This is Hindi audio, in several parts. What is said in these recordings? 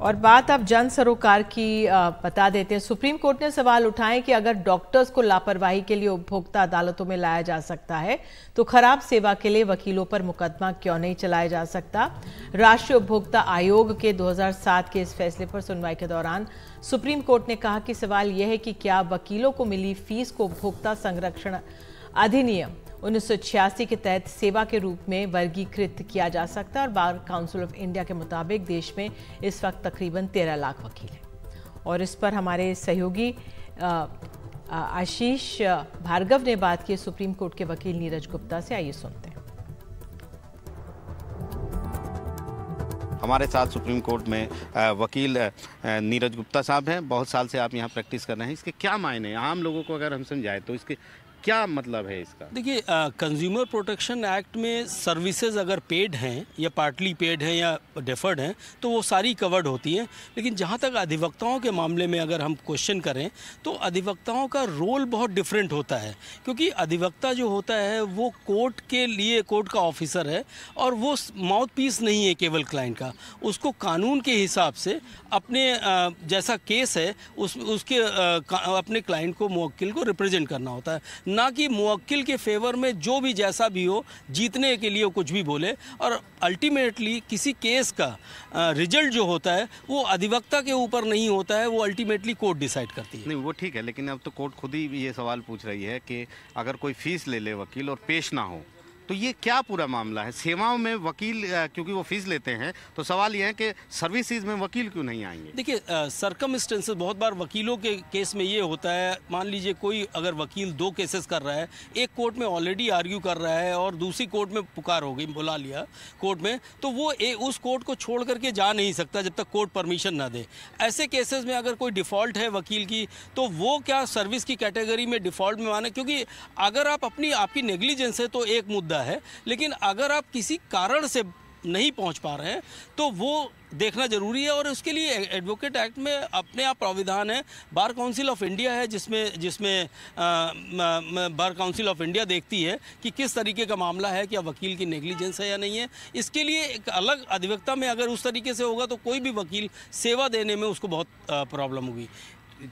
और बात आप जन सरोकार की बता देते हैं सुप्रीम कोर्ट ने सवाल उठाए कि अगर डॉक्टर्स को लापरवाही के लिए उपभोक्ता अदालतों में लाया जा सकता है तो खराब सेवा के लिए वकीलों पर मुकदमा क्यों नहीं चलाया जा सकता राष्ट्रीय उपभोक्ता आयोग के 2007 के इस फैसले पर सुनवाई के दौरान सुप्रीम कोर्ट ने कहा कि सवाल यह है कि क्या वकीलों को मिली फीस को उपभोक्ता संरक्षण अधिनियम उन्नीस के तहत सेवा के रूप में वर्गीकृत किया जा सकता है और बार काउंसिल ऑफ इंडिया के मुताबिक देश में इस वक्त तकरीबन तेरह लाख वकील हैं और इस पर हमारे सहयोगी आशीष भार्गव ने बात की सुप्रीम कोर्ट के वकील नीरज गुप्ता से आइए सुनते हैं हमारे साथ सुप्रीम कोर्ट में वकील नीरज गुप्ता साहब हैं बहुत साल से आप यहाँ प्रैक्टिस कर रहे हैं इसके क्या मायने हैं आम लोगों को अगर हम समझाएं तो इसके क्या मतलब है इसका देखिए कंज्यूमर प्रोटेक्शन एक्ट में सर्विसेज अगर पेड हैं या पार्टली पेड हैं या डेफर्ड हैं तो वो सारी कवर्ड होती हैं लेकिन जहाँ तक अधिवक्ताओं के मामले में अगर हम क्वेश्चन करें तो अधिवक्ताओं का रोल बहुत डिफरेंट होता है क्योंकि अधिवक्ता जो होता है वो कोर्ट के लिए कोर्ट का ऑफिसर है और वो माउथ पीस नहीं है केवल क्लाइंट का उसको कानून के हिसाब से अपने जैसा केस है उस उसके अपने क्लाइंट को मुवक्किल को रिप्रेजेंट करना होता है ना कि मुवक्किल के फेवर में जो भी जैसा भी हो जीतने के लिए कुछ भी बोले और अल्टीमेटली किसी केस का रिजल्ट जो होता है वो अधिवक्ता के ऊपर नहीं होता है वो अल्टीमेटली कोर्ट डिसाइड करती है नहीं वो ठीक है लेकिन अब तो कोर्ट खुद ही ये सवाल पूछ रही है कि अगर कोई फीस ले ले वकील और पेश ना हो तो ये क्या पूरा मामला है सेवाओं में वकील क्योंकि वो फीस लेते हैं तो सवाल ये है कि सर्विसेज में वकील क्यों नहीं आएंगे देखिए सरकम बहुत बार वकीलों के केस में ये होता है मान लीजिए कोई अगर वकील दो केसेस कर रहा है एक कोर्ट में ऑलरेडी आर्ग्यू कर रहा है और दूसरी कोर्ट में पुकार हो गई बुला लिया कोर्ट में तो वो ए, उस कोर्ट को छोड़ करके जा नहीं सकता जब तक कोर्ट परमिशन ना दे ऐसे केसेस में अगर कोई डिफ़ॉल्ट है वकील की तो वो क्या सर्विस की कैटेगरी में डिफ़ॉल्ट में माने क्योंकि अगर आप अपनी आपकी नेग्लिजेंस है तो एक मुद्दा सुविधा है लेकिन अगर आप किसी कारण से नहीं पहुंच पा रहे हैं तो वो देखना जरूरी है और उसके लिए एडवोकेट एक्ट में अपने आप प्राविधान है बार काउंसिल ऑफ इंडिया है जिसमें जिसमें बार काउंसिल ऑफ इंडिया देखती है कि किस तरीके का मामला है क्या वकील की नेग्लिजेंस है या नहीं है इसके लिए एक अलग अधिवक्ता में अगर उस तरीके से होगा तो कोई भी वकील सेवा देने में उसको बहुत प्रॉब्लम होगी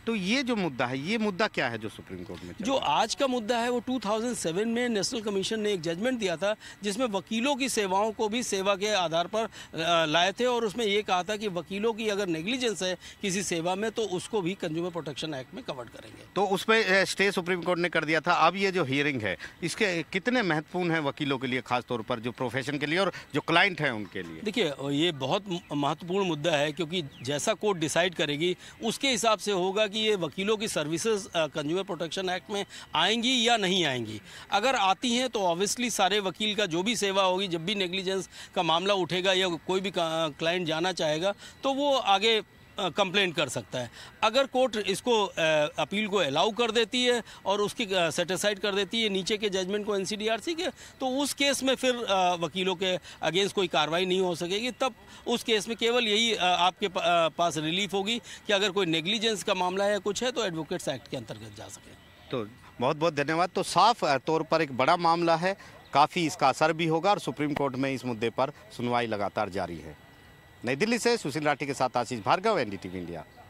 तो ये जो मुद्दा है ये मुद्दा क्या है जो सुप्रीम कोर्ट में जो आज का मुद्दा है वो 2007 में नेशनल कमीशन ने एक जजमेंट दिया था जिसमें वकीलों की सेवाओं को भी सेवा के आधार पर लाए थे और उसमें ये कहा था कि वकीलों की अगर नेग्लिजेंस है किसी सेवा में तो उसको भी कंज्यूमर प्रोटेक्शन एक्ट में कवर करेंगे तो उस पर स्टे सुप्रीम कोर्ट ने कर दिया था अब ये जो हियरिंग है इसके कितने महत्वपूर्ण है वकीलों के लिए खासतौर पर जो प्रोफेशन के लिए और जो क्लाइंट है उनके लिए देखिये ये बहुत महत्वपूर्ण मुद्दा है क्योंकि जैसा कोर्ट डिसाइड करेगी उसके हिसाब से होगा होगा कि ये वकीलों की सर्विसेज कंज्यूमर प्रोटेक्शन एक्ट में आएंगी या नहीं आएंगी अगर आती हैं तो ऑब्वियसली सारे वकील का जो भी सेवा होगी जब भी नेग्लिजेंस का मामला उठेगा या कोई भी क्लाइंट जाना चाहेगा तो वो आगे कंप्लेंट कर सकता है अगर कोर्ट इसको अपील को अलाउ कर देती है और उसकी सेटिसाइड कर देती है नीचे के जजमेंट को एनसीडीआरसी के तो उस केस में फिर वकीलों के अगेंस्ट कोई कार्रवाई नहीं हो सकेगी तब उस केस में केवल यही आपके पास रिलीफ होगी कि अगर कोई नेग्लिजेंस का मामला है कुछ है तो एडवोकेट्स एक्ट के अंतर्गत जा सके तो बहुत बहुत धन्यवाद तो साफ तौर पर एक बड़ा मामला है काफ़ी इसका असर भी होगा और सुप्रीम कोर्ट में इस मुद्दे पर सुनवाई लगातार जारी है नई दिल्ली से सुशील राठी के साथ आशीष भार्गव एनडीटीवी इंडिया